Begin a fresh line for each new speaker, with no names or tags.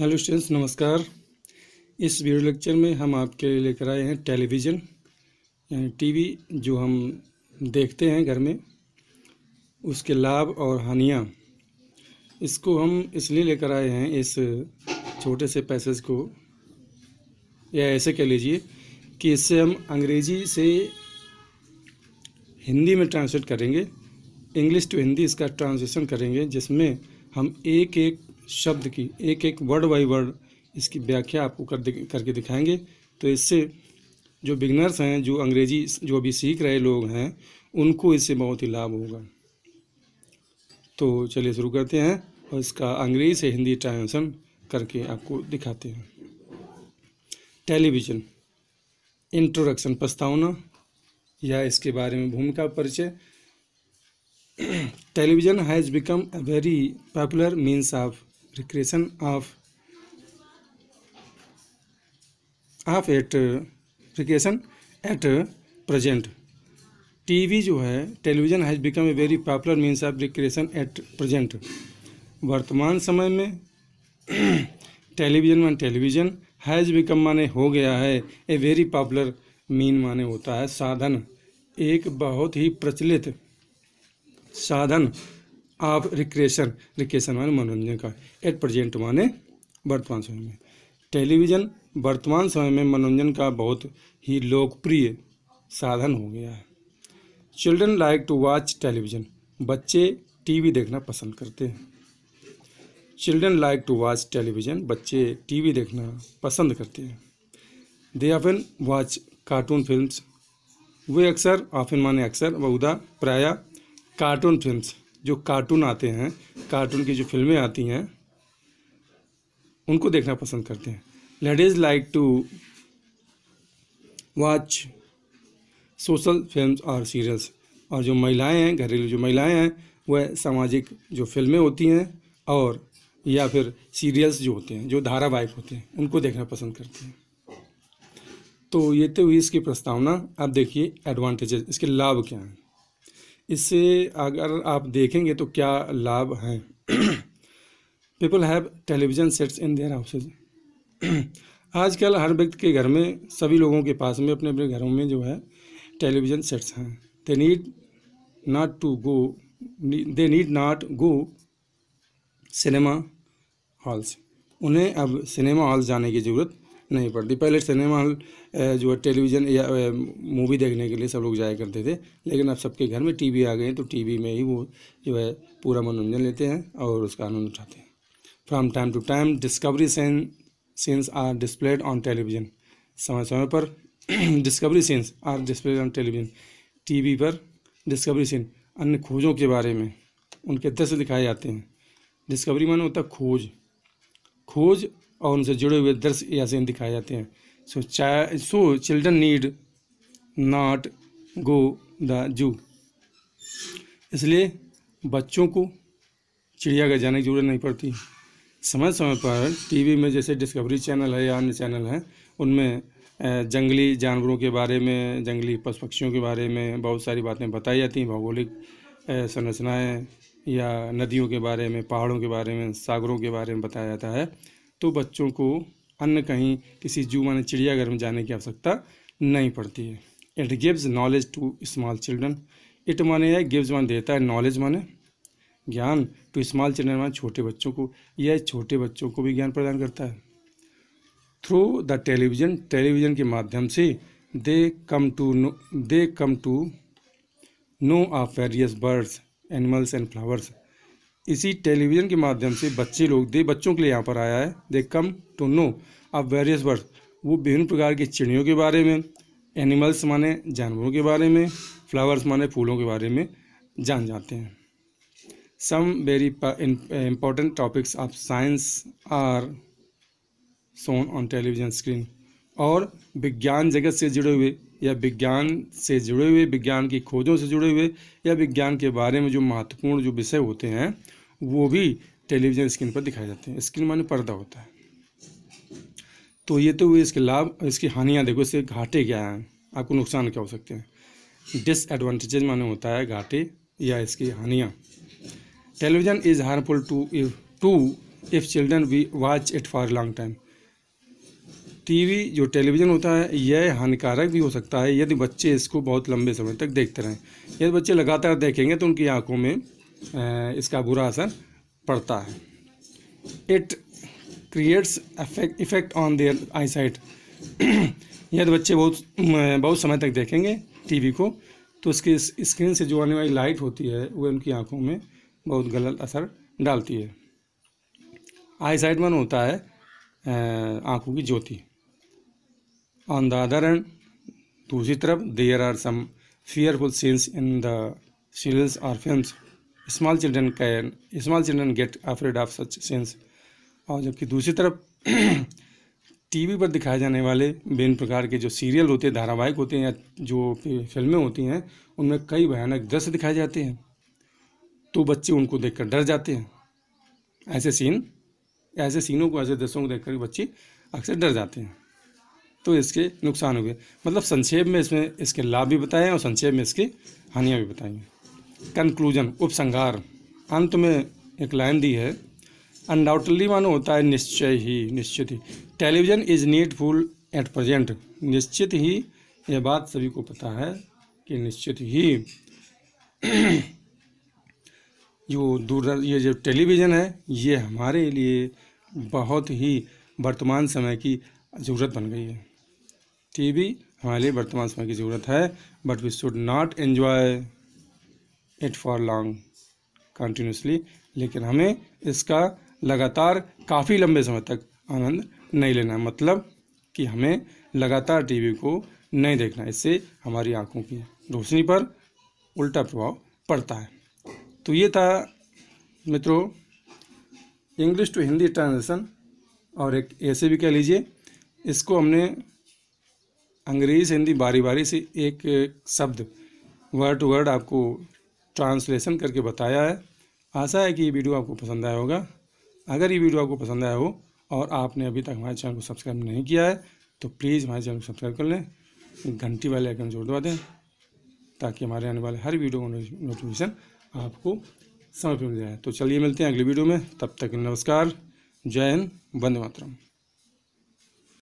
hello students नमस्कार इस video lecture में हम आपके लिए लेकर आए हैं टेलीविज़न यानी टीवी जो हम देखते हैं घर में उसके लाभ और हानियाँ इसको हम इसलिए लेकर आए हैं इस छोटे से पैसेज को या ऐसे कह लीजिए कि इससे हम अंग्रेज़ी से हिंदी में ट्रांसलेट करेंगे इंग्लिश टू हिंदी इसका ट्रांसलेशन करेंगे जिसमें हम एक एक शब्द की एक एक वर्ड बाई वर्ड इसकी व्याख्या आपको कर करके दिखाएंगे तो इससे जो बिगनर्स हैं जो अंग्रेजी जो अभी सीख रहे लोग हैं उनको इससे बहुत ही लाभ होगा तो चलिए शुरू करते हैं और इसका अंग्रेजी से हिंदी ट्रांसलेशन करके आपको दिखाते हैं टेलीविज़न इंट्रोडक्शन प्रस्तावना या इसके बारे में भूमिका परिचय television has become a very popular means of recreation of of at recreation at present TV जो है television has become a very popular means of recreation at present वर्तमान समय में टेलीविज़न मान टेलीविज़न हैज़ बिकम माने हो गया है ए वेरी पॉपुलर मीन माने होता है साधन एक बहुत ही प्रचलित साधन ऑफ रिक्रिएशन रिक्रिएशन माने मनोरंजन का एट प्रजेंट माने वर्तमान समय में टेलीविज़न वर्तमान समय में मनोरंजन का बहुत ही लोकप्रिय साधन हो गया है children like to watch television बच्चे टीवी देखना पसंद करते हैं children like to watch television बच्चे टीवी देखना पसंद करते हैं they often watch cartoon films वे अक्सर ऑफिन माने अक्सर बहुधा प्राय कार्टून फिल्म्स जो कार्टून आते हैं कार्टून की जो फिल्में आती हैं उनको देखना पसंद करते हैं ladies like to watch social film और सीरियल्स और जो महिलाएं हैं घरेलू जो महिलाएं हैं वह सामाजिक जो फिल्में होती हैं और या फिर सीरियल्स जो होते हैं जो धारावाहिक होते हैं उनको देखना पसंद करते हैं तो ये तो हुई इसकी प्रस्तावना अब देखिए एडवांटेजेस इसके लाभ क्या हैं इससे अगर आप देखेंगे तो क्या लाभ हैं people have television sets in their houses आजकल हर व्यक्ति के घर में सभी लोगों के पास में अपने अपने घरों में जो है टेलीविज़न सेट्स हैं they need not to go they need not go cinema halls उन्हें अब सिनेमा हॉल्स जाने की ज़रूरत नहीं पड़ती पहले सिनेमा हॉल जो है टेलीविज़न या मूवी देखने के लिए सब लोग जाया करते थे लेकिन अब सबके घर में टीवी आ गए तो टीवी में ही वो जो है पूरा मनोरंजन लेते हैं और उसका आनंद उठाते हैं from time to time discovery scene scenes are displayed on television समय समय पर discovery scenes are displayed on television T पर डिस्कवरी सीन अन्य खोजों के बारे में उनके दृश्य दिखाए जाते हैं डिस्कवरी मन होता खोज खोज और उनसे जुड़े हुए दर्श या सीन दिखाए जाते हैं सो चाय so children need not go the zoo इसलिए बच्चों को चिड़ियाघर जाने की जरूरत नहीं पड़ती समय समय पर टीवी में जैसे डिस्कवरी चैनल है या अन्य चैनल हैं उनमें जंगली जानवरों के बारे में जंगली पशु पक्षियों के बारे में बहुत सारी बातें बताई जाती हैं भौगोलिक संरचनाएँ या नदियों के बारे में पहाड़ों के बारे में सागरों के बारे में बताया जाता है तो बच्चों को अन्य कहीं किसी जू माने चिड़ियाघर में जाने की आवश्यकता नहीं पड़ती है it gives knowledge to small children it माने है गिव्स माने देता है नॉलेज माने ज्ञान टू स्मॉल चिल्ड्रन माने छोटे बच्चों को यह छोटे बच्चों को भी ज्ञान प्रदान करता है थ्रू द टेलीविज़न टेलीविज़न के माध्यम से they come to know they come to know of various birds animals and flowers इसी टेलीविज़न के माध्यम से बच्चे लोग दे बच्चों के लिए यहाँ पर आया है they come to know of various word वो विभिन्न प्रकार की चिड़ियों के बारे में एनिमल्स माने जानवरों के बारे में फ्लावर्स माने फूलों के बारे में जान जाते हैं some very important topics of science are shown on television screen और विज्ञान जगत से जुड़े हुए या विज्ञान से जुड़े हुए विज्ञान की खोजों से जुड़े हुए या विज्ञान के बारे में जो महत्वपूर्ण जो विषय होते हैं वो भी टेलीविज़न स्क्रीन पर दिखाए जाते हैं स्क्रीन माने पर्दा होता है तो ये तो हुए इसके लाभ इसकी हानियाँ देखो इससे घाटे क्या हैं आपको नुकसान क्या हो सकते हैं डिसएडवांटेजेज माने होता है घाटे या इसकी हानियाँ television is harmful to to if children we watch it for long time TV जो टेलीविज़न होता है यह हानिकारक भी हो सकता है यदि बच्चे इसको बहुत लंबे समय तक देखते रहें यदि बच्चे लगातार देखेंगे तो उनकी आंखों में इसका बुरा असर पड़ता है it creates effect on their sight यदि बच्चे बहुत बहुत समय तक देखेंगे टीवी को तो उसकी स्क्रीन से जो आने वाली लाइट होती है वह उनकी आंखों में बहुत गलत असर डालती है आई साइड मन होता है आंखों की ज्योति ऑन द अदर एंड दूसरी तरफ there are some fearful scenes in the serials और films small children can small children get afraid of such scenes और जबकि दूसरी तरफ टीवी पर दिखाए जाने वाले विभिन्न प्रकार के जो सीरियल होते हैं धारावाहिक होते हैं या जो फिल्में होती हैं उनमें कई भयानक दृश्य दिखाए जाते हैं तो बच्चे उनको देखकर डर जाते हैं ऐसे सीन ऐसे सीनों को ऐसे दृश्यों को देखकर बच्चे अक्सर डर जाते हैं तो इसके नुकसान हो गए मतलब संक्षेप में इसमें इसके लाभ भी बताएं और संक्षेप में इसकी हानियाँ भी बताएंगे कंक्लूजन उपसंहार अंत में एक लाइन दी है अनडाउटली मानो होता है निश्चय ही निश्चित ही television is needful at present निश्चित ही यह बात सभी को पता है कि निश्चित ही जो दूर ये जो टेलीविज़न है ये हमारे लिए बहुत ही वर्तमान समय की ज़रूरत बन गई है टीवी हमारे लिए वर्तमान समय की ज़रूरत है but we should not enjoy it for long continuously लेकिन हमें इसका लगातार काफ़ी लंबे समय तक आनंद नहीं लेना है मतलब कि हमें लगातार टीवी को नहीं देखना इससे हमारी आंखों की रोशनी पर उल्टा प्रभाव पड़ता है तो ये था मित्रों इंग्लिश टू हिंदी ट्रांजेक्शन और एक ऐसे भी कह लीजिए इसको हमने अंग्रेज़ी से हिंदी बारी बारी से एक शब्द वर्ड टू वर्ड आपको ट्रांसलेशन करके बताया है आशा है कि ये वीडियो आपको पसंद आया होगा अगर ये वीडियो आपको पसंद आया हो और आपने अभी तक हमारे चैनल को सब्सक्राइब नहीं किया है तो प्लीज़ हमारे चैनल को सब्सक्राइब कर लें घंटी वाले आइकन जोड़ दवा दें ताकि हमारे आने वाले हर वीडियो का नोटिफिकेशन आपको समय पर मिल जाए तो चलिए मिलते हैं अगली वीडियो में तब तक नमस्कार जय हिंद वंदे मातरम